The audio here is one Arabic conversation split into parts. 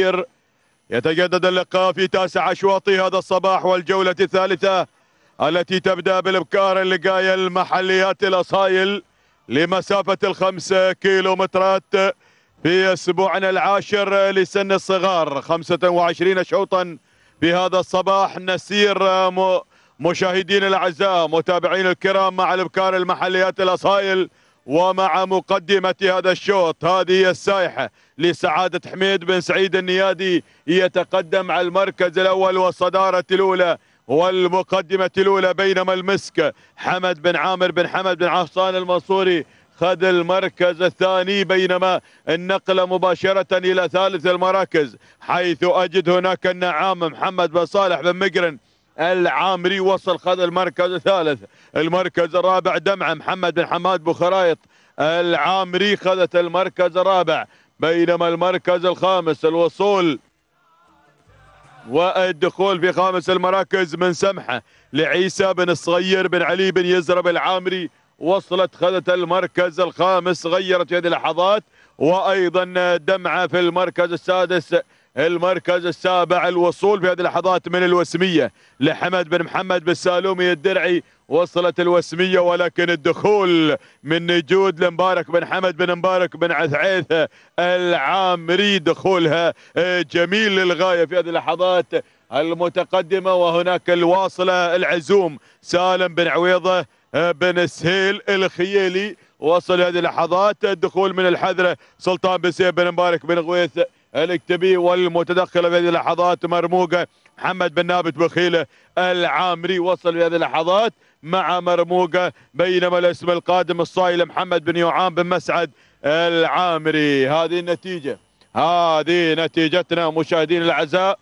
الكبير يتجدد اللقاء في تاسع أشواط هذا الصباح والجولة الثالثة التي تبدأ بالابكار اللقاية المحليات الأصايل لمسافة الخمسة كيلومترات في أسبوعنا العاشر لسن الصغار 25 شوطا في هذا الصباح نسير مشاهدين الأعزاء متابعين الكرام مع الابكار المحليات الأصايل ومع مقدمة هذا الشوط هذه السائحة لسعادة حميد بن سعيد النيادي يتقدم على المركز الأول والصدارة الأولى والمقدمة الأولى بينما المسك حمد بن عامر بن حمد بن عصان المنصوري خذ المركز الثاني بينما النقلة مباشرة إلى ثالث المراكز حيث أجد هناك النعام محمد بن صالح بن مقرن العامري وصل خذ المركز الثالث المركز الرابع دمعة محمد بن حماد بخرايط العامري خذت المركز الرابع بينما المركز الخامس الوصول والدخول في خامس المراكز من سمحة لعيسى بن الصغير بن علي بن يزرب العامري وصلت خذت المركز الخامس غيرت هذه اللحظات وأيضا دمعة في المركز السادس المركز السابع الوصول في هذه اللحظات من الوسمية لحمد بن محمد بالسالومي الدرعي وصلت الوسمية ولكن الدخول من نجود لمبارك بن حمد بن مبارك بن عثعيث العامري دخولها آه، جميل للغاية في هذه اللحظات المتقدمة وهناك الواصلة العزوم سالم بن عويضة آه، بن سهيل الخيالي وصل هذه اللحظات الدخول من الحذرة سلطان بن سيف بن مبارك بن غويث الاكتبي والمتدخل في هذه اللحظات مرموقه محمد بن نابت بخيله العامري وصل في هذه اللحظات مع مرموقه بينما الاسم القادم الصايل محمد بن يوعان بن مسعد العامري هذه النتيجه هذه نتيجتنا مشاهدينا الاعزاء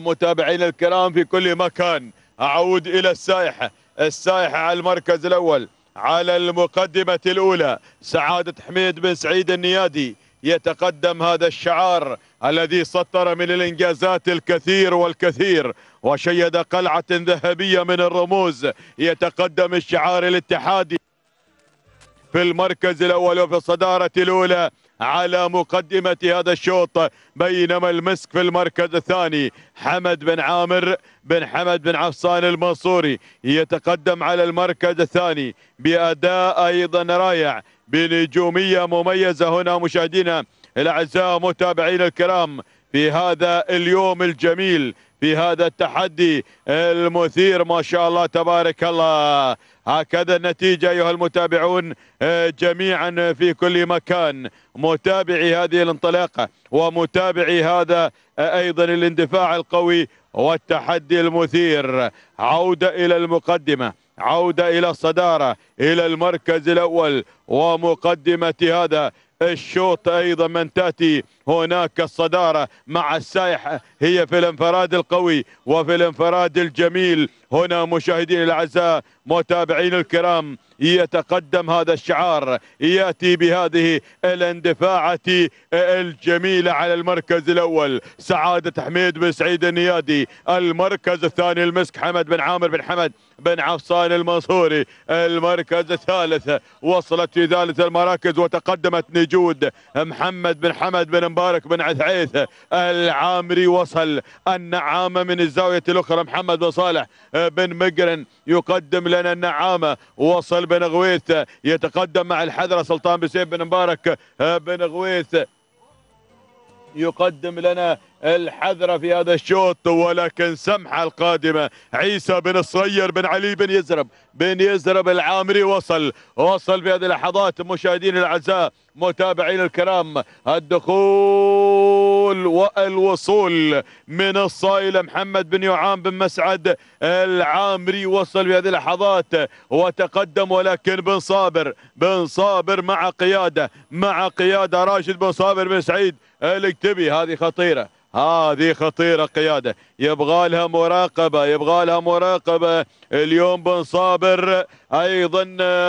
متابعينا الكرام في كل مكان اعود الى السائحه السائحه على المركز الاول على المقدمه الاولى سعاده حميد بن سعيد النيادي يتقدم هذا الشعار الذي سطر من الإنجازات الكثير والكثير وشيد قلعة ذهبية من الرموز يتقدم الشعار الاتحادي في المركز الأول وفي الصدارة الأولى على مقدمة هذا الشوط بينما المسك في المركز الثاني حمد بن عامر بن حمد بن عفصان المنصوري يتقدم على المركز الثاني بأداء أيضا رائع بنجومية مميزة هنا مشاهدينا الأعزاء متابعين الكرام في هذا اليوم الجميل في هذا التحدي المثير ما شاء الله تبارك الله هكذا النتيجة أيها المتابعون جميعا في كل مكان متابعي هذه الانطلاقة ومتابعي هذا أيضا الاندفاع القوي والتحدي المثير عودة إلى المقدمة عودة إلى الصدارة إلى المركز الأول ومقدمة هذا الشوط ايضا من تاتي هناك الصداره مع السايحه هي في الانفراد القوي وفي الانفراد الجميل هنا مشاهدينا الاعزاء متابعين الكرام يتقدم هذا الشعار ياتي بهذه الاندفاعه الجميله على المركز الاول سعاده حميد بن سعيد النيادي المركز الثاني المسك حمد بن عامر بن حمد بن عفصان المنصوري المركز الثالث وصلت في ثالث المراكز وتقدمت نجاح موجود محمد بن حمد بن مبارك بن عثعيث العامري وصل النعامة من الزاوية الأخرى محمد بن صالح بن مقرن يقدم لنا النعامة وصل بن غويث يتقدم مع الحذرة سلطان بن سيف بن مبارك بن غويث يقدم لنا الحذرة في هذا الشوط ولكن سمحة القادمة عيسى بن الصير بن علي بن يزرب بن يزرب العامري وصل وصل في هذه اللحظات مشاهدين الأعزاء متابعين الكرام الدخول والوصول من الصائل محمد بن يعام بن مسعد العامري وصل في هذه اللحظات وتقدم ولكن بن صابر بن صابر مع قيادة مع قيادة راشد بن صابر بن سعيد الاكتبي هذه خطيرة هذه خطيرة قيادة يبغى لها مراقبة يبغى لها مراقبة اليوم بن صابر أيضا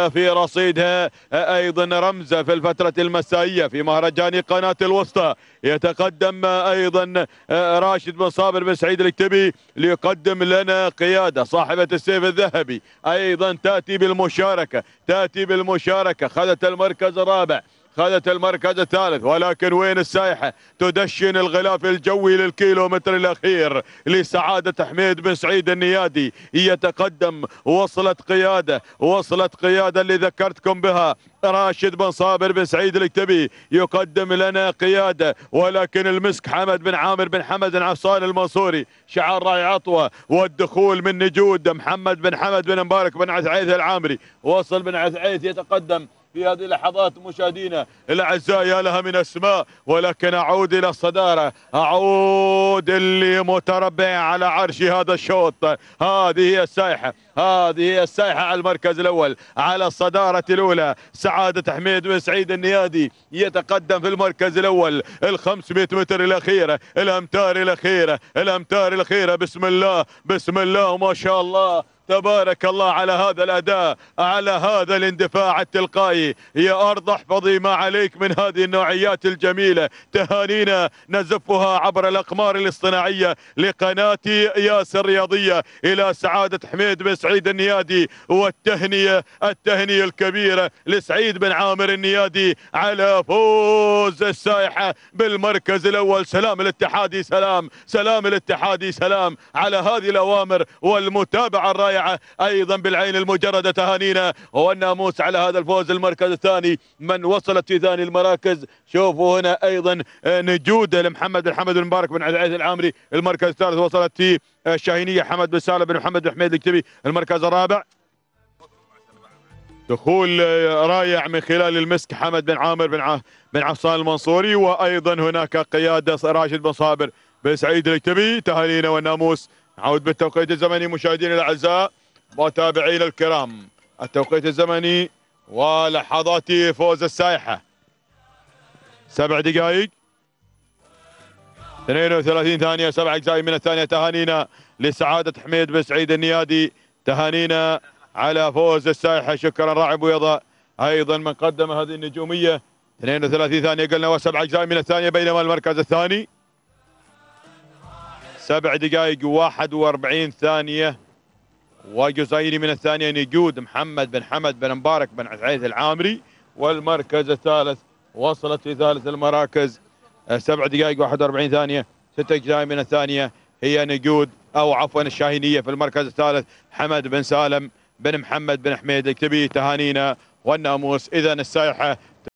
في رصيدها أيضا رمزة في الفترة المسائية في مهرجان قناة الوسطى يتقدم أيضا راشد بن صابر بن سعيد الكتبي ليقدم لنا قيادة صاحبة السيف الذهبي أيضا تأتي بالمشاركة تأتي بالمشاركة خذت المركز الرابع خذت المركز الثالث ولكن وين السايحة تدشن الغلاف الجوي للكيلومتر الأخير لسعادة حميد بن سعيد النيادي يتقدم وصلت قيادة وصلت قيادة اللي ذكرتكم بها راشد بن صابر بن سعيد الكتبي يقدم لنا قيادة ولكن المسك حمد بن عامر بن حمد بن عصان المنصوري شعار راي عطوة والدخول من نجود محمد بن حمد بن مبارك بن عثعيث العامري وصل بن عثعيث يتقدم في هذه اللحظات مشاهدينا الاعزاء يا لها من اسماء ولكن اعود الى الصداره اعود اللي متربع على عرش هذا الشوط هذه هي السائحه هذه هي السائحه على المركز الاول على الصداره الاولى سعاده حميد بن سعيد النيادي يتقدم في المركز الاول ال 500 متر الاخيره الامتار الاخيره الامتار الاخيره بسم الله بسم الله ما شاء الله تبارك الله على هذا الأداء على هذا الاندفاع التلقائي يا أرض احفظي ما عليك من هذه النوعيات الجميلة تهانينا نزفها عبر الأقمار الاصطناعية لقناة ياس الرياضية إلى سعادة حميد بن سعيد النيادي والتهنية التهنية الكبيرة لسعيد بن عامر النيادي على فوز السائحة بالمركز الأول سلام الاتحادي سلام سلام الاتحادي سلام على هذه الأوامر والمتابعة الرائعة الرائعة أيضا بالعين المجردة تهانينا والناموس على هذا الفوز المركز الثاني من وصلت في ثاني المراكز شوفوا هنا أيضا نجودة لمحمد بن حمد المبارك بن عزيز العامري المركز الثالث وصلت في الشاهينية حمد بن سالم بن محمد بن حميد الكتبي المركز الرابع دخول رائع من خلال المسك حمد بن عامر بن ع... بن عفصان المنصوري وايضا هناك قياده راشد بن صابر بن سعيد الكتبي تهانينا والناموس نعود بالتوقيت الزمني مشاهدينا الاعزاء متابعينا الكرام التوقيت الزمني ولحظات فوز السائحه سبع دقائق 32 ثانيه سبع اجزاء من الثانيه تهانينا لسعاده حميد بن سعيد النيادي تهانينا على فوز السائحه شكرا راعي بويضه ايضا من قدم هذه النجوميه 32 ثانيه قلنا وسبع اجزاء من الثانيه بينما المركز الثاني سبع دقائق وواحد واربعين ثانية وجزائري من الثانية نجود محمد بن حمد بن مبارك بن عثيث العامري والمركز الثالث وصلت في ثالث المراكز آه، سبع دقائق 41 ثانية ست أجزاء من الثانية هي نجود أو عفوا الشاهينية في المركز الثالث حمد بن سالم بن محمد بن حميد اكتبي تهانينا والناموس إذا السائحة